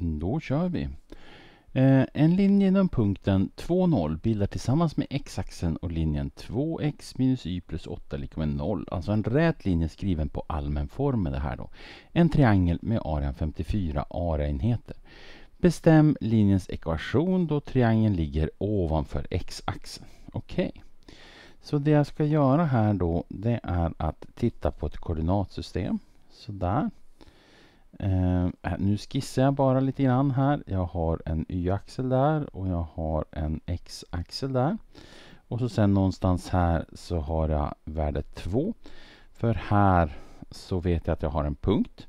Då kör vi. Eh, en linje inom punkten 2,0 bildar tillsammans med x-axeln och linjen 2x minus y plus 8 lika med 0. Alltså en rät linje skriven på allmän form med det här då. En triangel med arean 54 ARA-enheter. Bestäm linjens ekvation då triangeln ligger ovanför x-axeln. Okej. Okay. Så det jag ska göra här då det är att titta på ett koordinatsystem. Sådär. Eh, äh, nu skissar jag bara lite grann här. Jag har en y-axel där och jag har en x-axel där. Och så sen någonstans här så har jag värdet 2. För här så vet jag att jag har en punkt.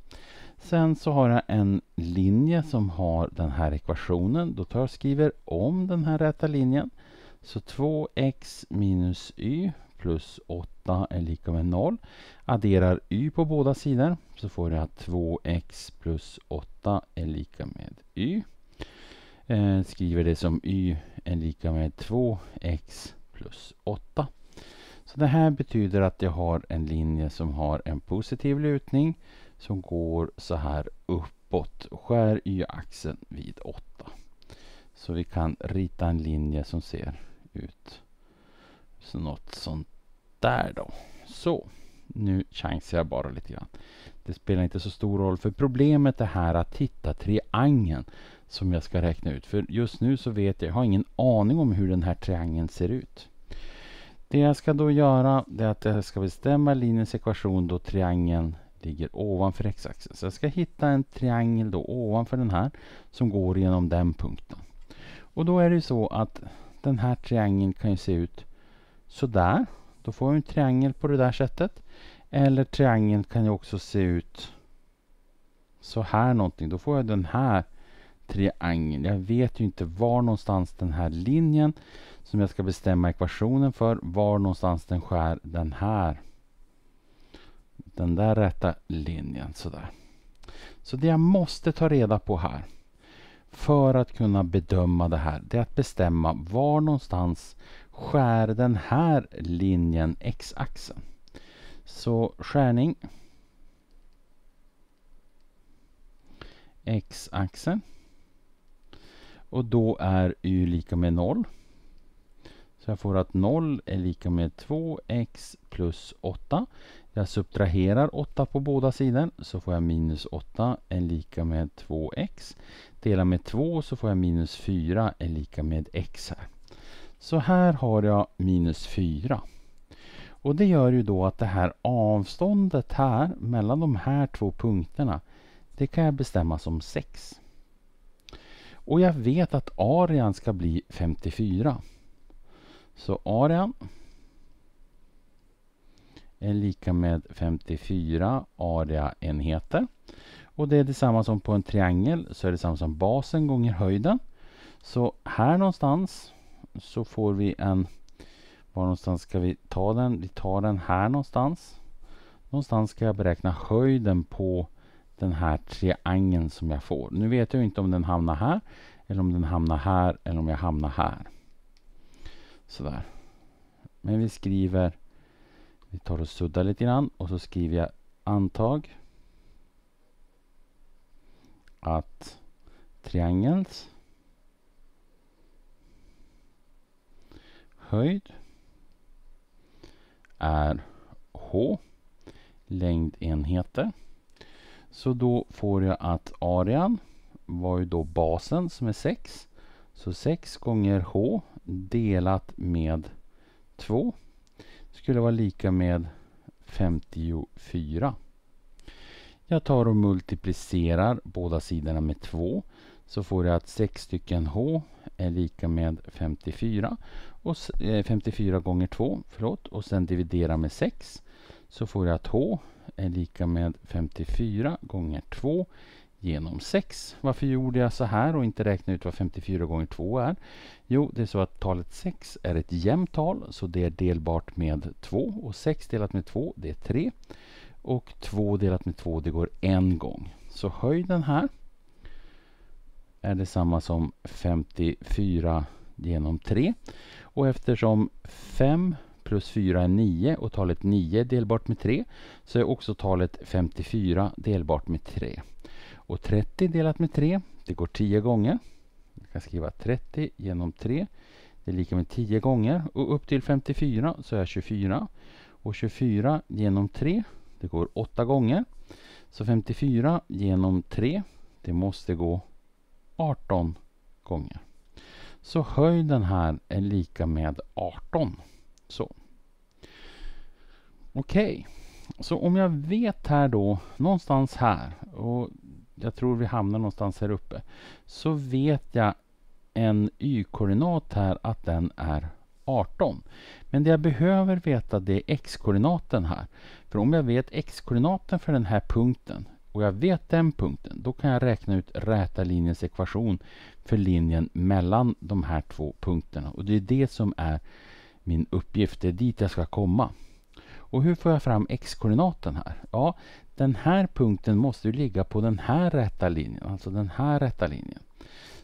Sen så har jag en linje som har den här ekvationen. Då tar jag och skriver om den här räta linjen. Så 2x minus y plus 8 är lika med 0. Adderar y på båda sidor så får jag 2x plus 8 är lika med y. Eh, skriver det som y är lika med 2x plus 8. Så det här betyder att jag har en linje som har en positiv lutning som går så här uppåt skär y-axeln vid 8. Så vi kan rita en linje som ser ut så något sånt där då. Så nu chansar jag bara lite grann. Det spelar inte så stor roll för problemet är här att hitta triangeln som jag ska räkna ut. För just nu så vet jag, jag har ingen aning om hur den här triangeln ser ut. Det jag ska då göra är att jag ska bestämma linjens ekvation då triangeln ligger ovanför x-axeln. Så jag ska hitta en triangel då ovanför den här som går genom den punkten. Och då är det så att den här triangeln kan ju se ut Sådär. Då får vi en triangel på det där sättet. Eller triangeln kan ju också se ut så här någonting. Då får jag den här triangeln. Jag vet ju inte var någonstans den här linjen som jag ska bestämma ekvationen för, var någonstans den skär den här. Den där rätta linjen sådär. Så det jag måste ta reda på här för att kunna bedöma det här, det är att bestämma var någonstans skär den här linjen x-axeln. Så skärning x-axeln och då är y lika med 0. Så jag får att 0 är lika med 2x plus 8. Jag subtraherar 8 på båda sidor så får jag minus 8 är lika med 2x. Delar med 2 så får jag minus 4 är lika med x här. Så här har jag minus 4. Och det gör ju då att det här avståndet här mellan de här två punkterna det kan jag bestämma som 6. Och jag vet att arean ska bli 54. Så arean är lika med 54 areaenheter. Och det är detsamma som på en triangel, så är det samma som basen gånger höjden. Så här någonstans så får vi en... Var någonstans ska vi ta den? Vi tar den här någonstans. Någonstans ska jag beräkna höjden på den här triangeln som jag får. Nu vet jag inte om den hamnar här, eller om den hamnar här, eller om jag hamnar här. Sådär. Men vi skriver... Vi tar och suddar lite grann och så skriver jag antag att triangels höjd är H längdenheter. Så då får jag att arean var ju då basen som är 6. Så 6 gånger H delat med 2 skulle vara lika med 54. Jag tar och multiplicerar båda sidorna med 2 så får jag att 6 stycken H är lika med 54. Och, eh, 54 gånger 2, förlåt, och sen dividera med 6 så får jag att h är lika med 54 gånger 2 genom 6. Varför gjorde jag så här och inte räknade ut vad 54 gånger 2 är? Jo, det är så att talet 6 är ett jämnt tal, så det är delbart med 2. Och 6 delat med 2, det är 3. Och 2 delat med 2, det går en gång. Så höjden här är detsamma som 54 genom 3. Och eftersom 5 plus 4 är 9 och talet 9 är delbart med 3 så är också talet 54 delbart med 3. Och 30 delat med 3, det går 10 gånger. Jag kan skriva 30 genom 3. Det är lika med 10 gånger. Och upp till 54 så är 24. Och 24 genom 3, det går 8 gånger. Så 54 genom 3, det måste gå 18 gånger. Så höjden här är lika med 18. Så. Okej, okay. så om jag vet här då, någonstans här, och jag tror vi hamnar någonstans här uppe, så vet jag en y-koordinat här att den är 18. Men det jag behöver veta det är x-koordinaten här. För om jag vet x-koordinaten för den här punkten, och jag vet den punkten, då kan jag räkna ut räta linjens ekvation för linjen mellan de här två punkterna. Och det är det som är min uppgift, det är dit jag ska komma. Och hur får jag fram x-koordinaten här? Ja, den här punkten måste ju ligga på den här rätta linjen, alltså den här rätta linjen.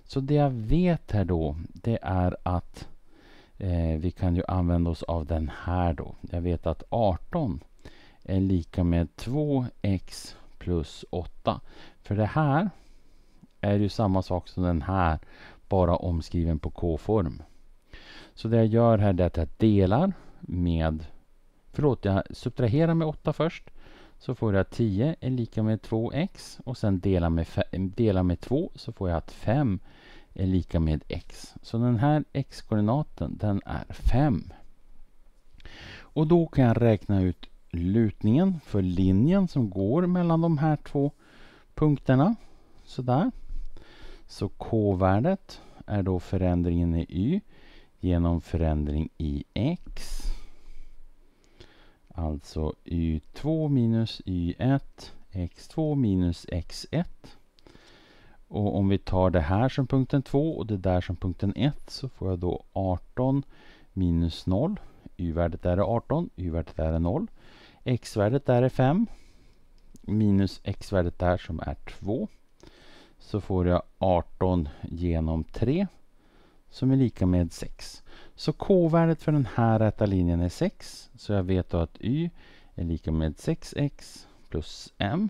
Så det jag vet här då, det är att eh, vi kan ju använda oss av den här då. Jag vet att 18 är lika med 2x plus 8. För det här är ju samma sak som den här, bara omskriven på k-form. Så det jag gör här är att jag delar med... Förlåt, jag subtraherar med 8 först. Så får jag 10 är lika med 2x och sen delar med, delar med 2 så får jag att 5 är lika med x. Så den här x-koordinaten den är 5. Och då kan jag räkna ut lutningen för linjen som går mellan de här två punkterna. Sådär. Så k-värdet är då förändringen i y genom förändring i x. Alltså y2 minus y1, x2 minus x1. Och om vi tar det här som punkten 2 och det där som punkten 1 så får jag då 18 minus 0. y-värdet är 18, y-värdet är 0. X-värdet där är 5 minus x-värdet där som är 2 så får jag 18 genom 3 som är lika med 6. Så k-värdet för den här räta linjen är 6 så jag vet då att y är lika med 6x plus m.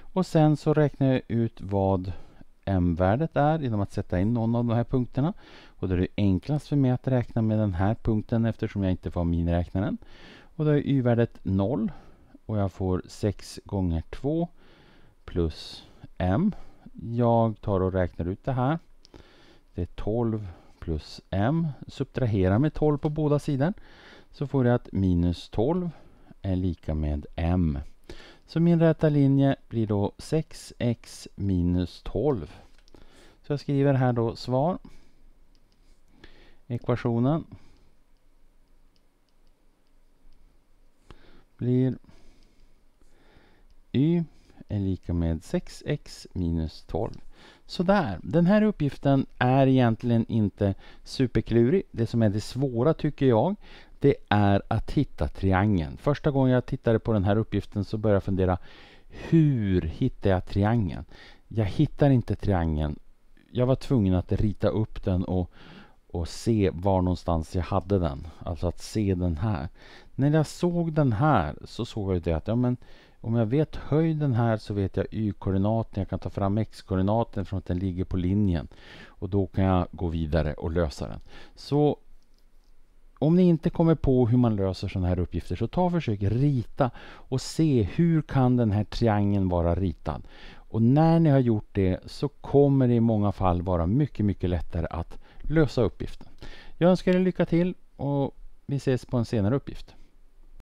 Och sen så räknar jag ut vad m-värdet är genom att sätta in någon av de här punkterna. Och då är det enklast för mig att räkna med den här punkten eftersom jag inte får minräknaren. Och då är y-värdet 0 och jag får 6 gånger 2 plus m. Jag tar och räknar ut det här. Det är 12 plus m. Subtraherar med 12 på båda sidor så får jag att minus 12 är lika med m. Så min rätta linje blir då 6x minus 12. Så jag skriver här då svar. Ekvationen blir y är lika med 6x minus 12. Sådär, den här uppgiften är egentligen inte superklurig. Det som är det svåra tycker jag, det är att hitta triangeln. Första gången jag tittade på den här uppgiften så började jag fundera, hur hittar jag triangeln? Jag hittar inte triangeln. Jag var tvungen att rita upp den och och se var någonstans jag hade den. Alltså att se den här. När jag såg den här så såg jag det att ja, men om jag vet höjden här så vet jag y-koordinaten. Jag kan ta fram x-koordinaten från att den ligger på linjen. Och då kan jag gå vidare och lösa den. Så om ni inte kommer på hur man löser sådana här uppgifter så ta och försök rita och se hur kan den här triangeln vara ritad. Och när ni har gjort det så kommer det i många fall vara mycket, mycket lättare att lösa uppgiften. Jag önskar er lycka till och vi ses på en senare uppgift.